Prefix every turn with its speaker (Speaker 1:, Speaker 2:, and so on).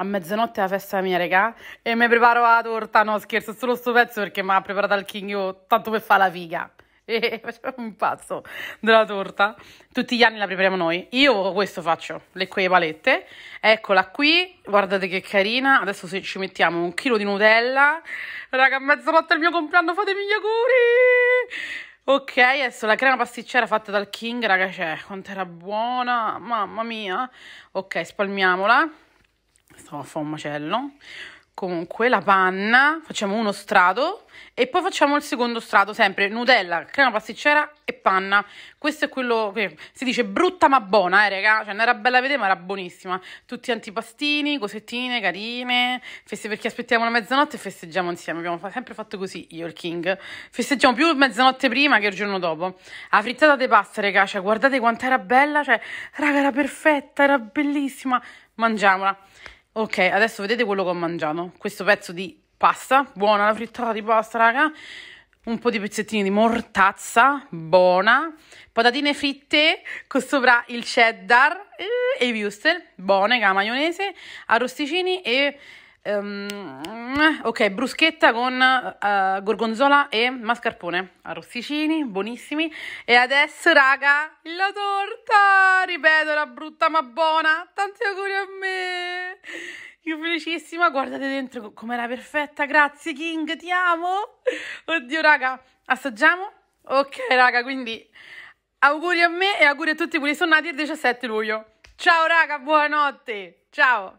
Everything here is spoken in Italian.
Speaker 1: a mezzanotte è la festa mia, regà, e mi preparo la torta. No, scherzo, solo sto pezzo perché mi ha preparato il King io, tanto per fare la figa. E facciamo un pazzo della torta. Tutti gli anni la prepariamo noi. Io questo faccio, le quelle palette. Eccola qui, guardate che carina. Adesso se ci mettiamo un chilo di Nutella. Raga, a mezzanotte è il mio compleanno, fatemi gli auguri! Ok, adesso la crema pasticcera fatta dal King, raga, c'è, quanto era buona, mamma mia. Ok, spalmiamola insomma fa un macello. Comunque la panna, facciamo uno strato e poi facciamo il secondo strato, sempre Nutella, crema pasticcera e panna. Questo è quello che si dice brutta ma buona, eh raga, cioè non era bella vedere ma era buonissima. Tutti antipastini, cosettine carine, feste perché aspettiamo la mezzanotte e festeggiamo insieme. Abbiamo fa sempre fatto così io il King. Festeggiamo più mezzanotte prima che il giorno dopo. La frittata di pasta, raga, cioè guardate quanto era bella, cioè raga era perfetta, era bellissima. Mangiamola. Ok, adesso vedete quello che ho mangiato. Questo pezzo di pasta, buona la frittata di pasta, raga. Un po' di pezzettini di mortazza, buona. Patatine fritte, con sopra il cheddar eh, e i wuster, buone, che la maionese. Arrosticini e... Um, ok, bruschetta con uh, gorgonzola e mascarpone, arrosticini, buonissimi. E adesso, raga, la torta! Ripeto, la brutta ma buona. Tanti auguri a me! Io felicissima, guardate dentro com'era perfetta, grazie King, ti amo. Oddio raga, assaggiamo? Ok raga, quindi auguri a me e auguri a tutti quelli che sono nati il 17 luglio. Ciao raga, buonanotte, ciao.